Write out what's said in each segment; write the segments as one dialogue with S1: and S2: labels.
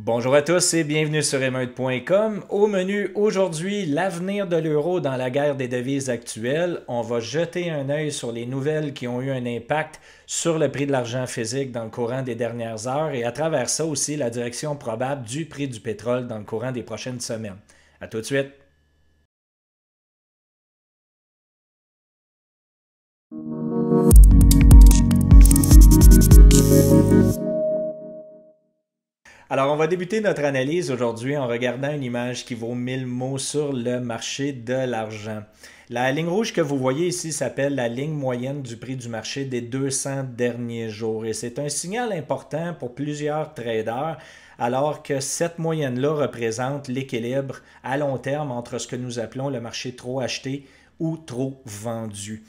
S1: Bonjour à tous et bienvenue sur émeute.com. Au menu aujourd'hui, l'avenir de l'euro dans la guerre des devises actuelles. On va jeter un œil sur les nouvelles qui ont eu un impact sur le prix de l'argent physique dans le courant des dernières heures et à travers ça aussi la direction probable du prix du pétrole dans le courant des prochaines semaines. À tout de suite. Alors, on va débuter notre analyse aujourd'hui en regardant une image qui vaut 1000 mots sur le marché de l'argent. La ligne rouge que vous voyez ici s'appelle la ligne moyenne du prix du marché des 200 derniers jours et c'est un signal important pour plusieurs traders alors que cette moyenne-là représente l'équilibre à long terme entre ce que nous appelons le marché trop acheté ou trop vendu.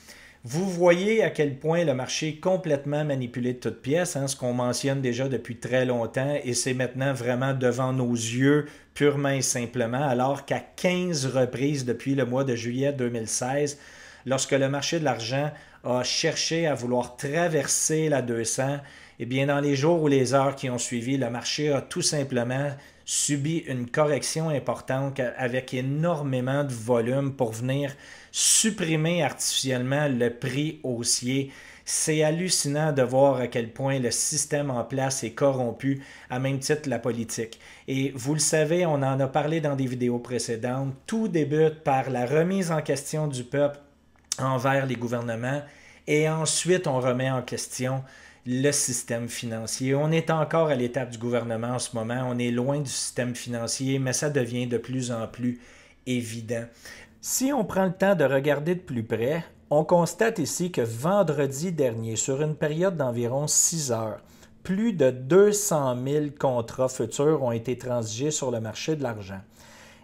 S1: Vous voyez à quel point le marché est complètement manipulé de toutes pièces, hein. ce qu'on mentionne déjà depuis très longtemps, et c'est maintenant vraiment devant nos yeux purement et simplement, alors qu'à 15 reprises depuis le mois de juillet 2016, lorsque le marché de l'argent a cherché à vouloir traverser la 200, eh bien dans les jours ou les heures qui ont suivi, le marché a tout simplement subit une correction importante avec énormément de volume pour venir supprimer artificiellement le prix haussier. C'est hallucinant de voir à quel point le système en place est corrompu, à même titre la politique. Et vous le savez, on en a parlé dans des vidéos précédentes, tout débute par la remise en question du peuple envers les gouvernements et ensuite on remet en question le système financier. On est encore à l'étape du gouvernement en ce moment, on est loin du système financier, mais ça devient de plus en plus évident. Si on prend le temps de regarder de plus près, on constate ici que vendredi dernier, sur une période d'environ 6 heures, plus de 200 000 contrats futurs ont été transigés sur le marché de l'argent.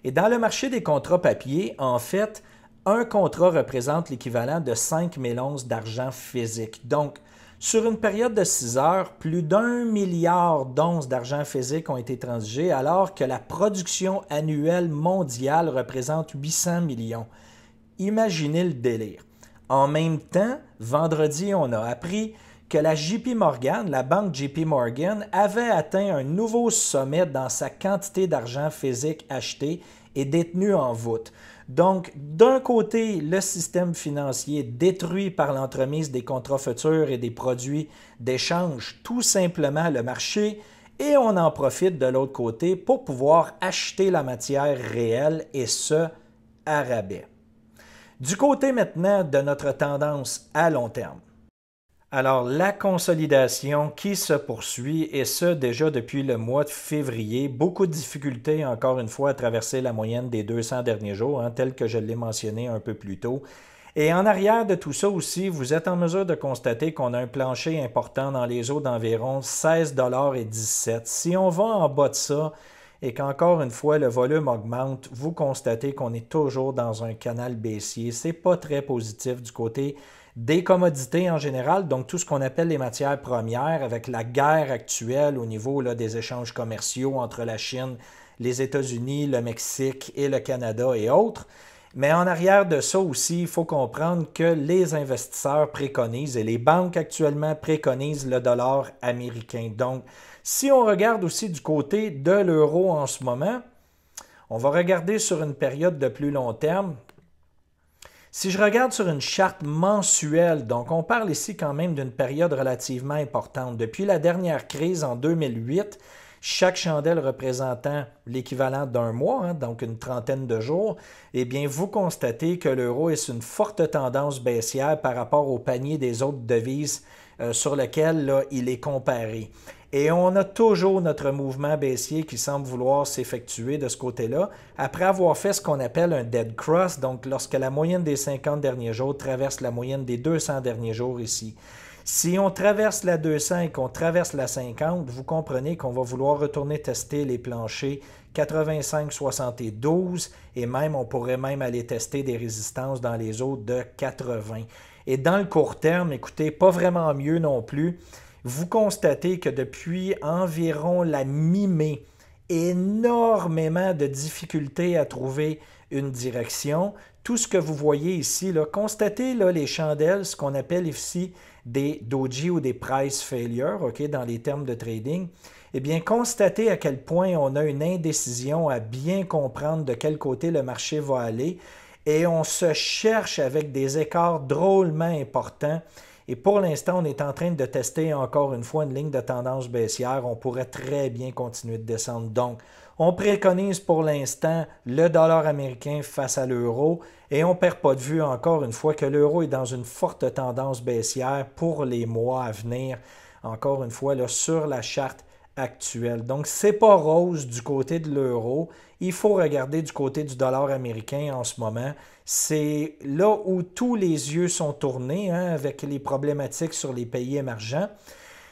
S1: Et dans le marché des contrats papiers, en fait, un contrat représente l'équivalent de 5 000 onces d'argent physique. Donc, sur une période de 6 heures, plus d'un milliard d'onces d'argent physique ont été transigées alors que la production annuelle mondiale représente 800 millions. Imaginez le délire. En même temps, vendredi, on a appris que la JP Morgan, la banque JP Morgan, avait atteint un nouveau sommet dans sa quantité d'argent physique acheté et détenu en voûte. Donc, d'un côté, le système financier détruit par l'entremise des contrats et des produits d'échange tout simplement le marché, et on en profite de l'autre côté pour pouvoir acheter la matière réelle, et ce, à rabais. Du côté maintenant de notre tendance à long terme. Alors, la consolidation qui se poursuit, et ce déjà depuis le mois de février, beaucoup de difficultés encore une fois à traverser la moyenne des 200 derniers jours, hein, tel que je l'ai mentionné un peu plus tôt. Et en arrière de tout ça aussi, vous êtes en mesure de constater qu'on a un plancher important dans les eaux d'environ 16,17 Si on va en bas de ça et qu'encore une fois le volume augmente, vous constatez qu'on est toujours dans un canal baissier. C'est pas très positif du côté des commodités en général, donc tout ce qu'on appelle les matières premières avec la guerre actuelle au niveau des échanges commerciaux entre la Chine, les États-Unis, le Mexique et le Canada et autres. Mais en arrière de ça aussi, il faut comprendre que les investisseurs préconisent et les banques actuellement préconisent le dollar américain. Donc, si on regarde aussi du côté de l'euro en ce moment, on va regarder sur une période de plus long terme. Si je regarde sur une charte mensuelle, donc on parle ici quand même d'une période relativement importante. Depuis la dernière crise en 2008, chaque chandelle représentant l'équivalent d'un mois, hein, donc une trentaine de jours, eh bien vous constatez que l'euro est une forte tendance baissière par rapport au panier des autres devises euh, sur lequel là, il est comparé. Et on a toujours notre mouvement baissier qui semble vouloir s'effectuer de ce côté-là, après avoir fait ce qu'on appelle un dead cross, donc lorsque la moyenne des 50 derniers jours traverse la moyenne des 200 derniers jours ici. Si on traverse la 200 et qu'on traverse la 50, vous comprenez qu'on va vouloir retourner tester les planchers 85, 72 et même on pourrait même aller tester des résistances dans les autres de 80. Et dans le court terme, écoutez, pas vraiment mieux non plus. Vous constatez que depuis environ la mi-mai, énormément de difficultés à trouver une direction. Tout ce que vous voyez ici, constatez là, les chandelles, ce qu'on appelle ici des doji ou des price failures, ok, dans les termes de trading. Eh bien, constatez à quel point on a une indécision à bien comprendre de quel côté le marché va aller et on se cherche avec des écarts drôlement importants. Et pour l'instant, on est en train de tester encore une fois une ligne de tendance baissière. On pourrait très bien continuer de descendre. Donc, on préconise pour l'instant le dollar américain face à l'euro et on ne perd pas de vue encore une fois que l'euro est dans une forte tendance baissière pour les mois à venir. Encore une fois, là, sur la charte Actuel. Donc, c'est pas rose du côté de l'euro. Il faut regarder du côté du dollar américain en ce moment. C'est là où tous les yeux sont tournés hein, avec les problématiques sur les pays émergents.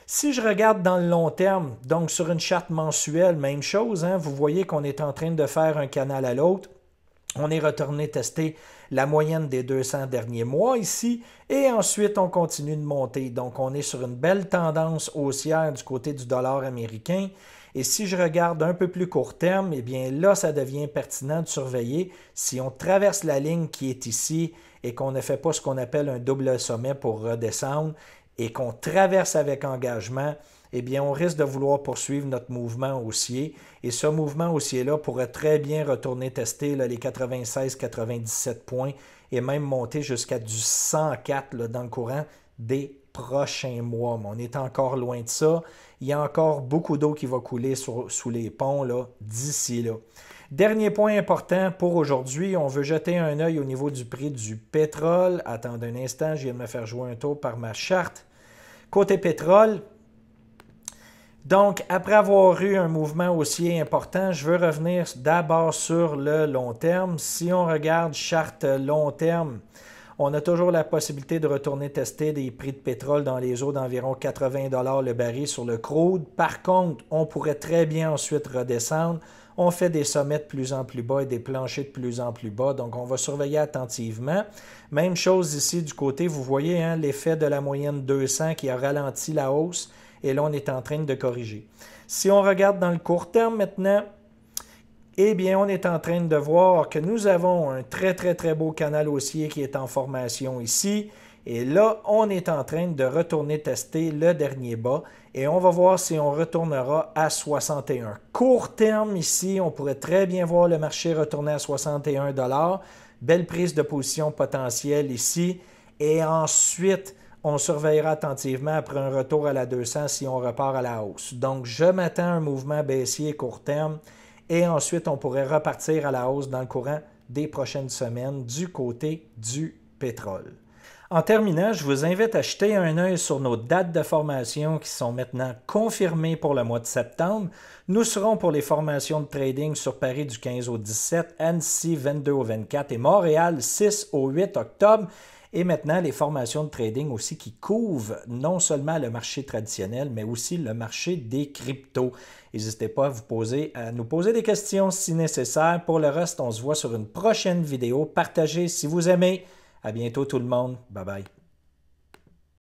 S1: Si je regarde dans le long terme, donc sur une charte mensuelle, même chose, hein, vous voyez qu'on est en train de faire un canal à l'autre. On est retourné tester la moyenne des 200 derniers mois ici et ensuite on continue de monter. Donc on est sur une belle tendance haussière du côté du dollar américain. Et si je regarde un peu plus court terme, eh bien là, ça devient pertinent de surveiller si on traverse la ligne qui est ici et qu'on ne fait pas ce qu'on appelle un double sommet pour redescendre et qu'on traverse avec engagement, eh bien, on risque de vouloir poursuivre notre mouvement haussier. Et ce mouvement haussier-là pourrait très bien retourner tester les 96-97 points et même monter jusqu'à du 104 dans le courant des prochains mois. Mais on est encore loin de ça. Il y a encore beaucoup d'eau qui va couler sous les ponts d'ici là. Dernier point important pour aujourd'hui, on veut jeter un œil au niveau du prix du pétrole. Attendez un instant, je viens de me faire jouer un tour par ma charte. Côté pétrole, donc, après avoir eu un mouvement aussi important, je veux revenir d'abord sur le long terme. Si on regarde charte long terme, on a toujours la possibilité de retourner tester des prix de pétrole dans les eaux d'environ 80 le baril sur le crude. Par contre, on pourrait très bien ensuite redescendre. On fait des sommets de plus en plus bas et des planchers de plus en plus bas, donc on va surveiller attentivement. Même chose ici du côté, vous voyez hein, l'effet de la moyenne 200 qui a ralenti la hausse et là, on est en train de corriger. Si on regarde dans le court terme maintenant, eh bien, on est en train de voir que nous avons un très, très, très beau canal haussier qui est en formation ici. Et là, on est en train de retourner tester le dernier bas et on va voir si on retournera à 61. Court terme ici, on pourrait très bien voir le marché retourner à 61 Belle prise de position potentielle ici. Et ensuite, on surveillera attentivement après un retour à la 200 si on repart à la hausse. Donc, je m'attends à un mouvement baissier court terme et ensuite on pourrait repartir à la hausse dans le courant des prochaines semaines du côté du pétrole. En terminant, je vous invite à jeter un œil sur nos dates de formation qui sont maintenant confirmées pour le mois de septembre. Nous serons pour les formations de trading sur Paris du 15 au 17, Annecy 22 au 24 et Montréal 6 au 8 octobre. Et maintenant, les formations de trading aussi qui couvrent non seulement le marché traditionnel, mais aussi le marché des cryptos. N'hésitez pas à, vous poser, à nous poser des questions si nécessaire. Pour le reste, on se voit sur une prochaine vidéo. Partagez si vous aimez. À bientôt tout le monde. Bye bye.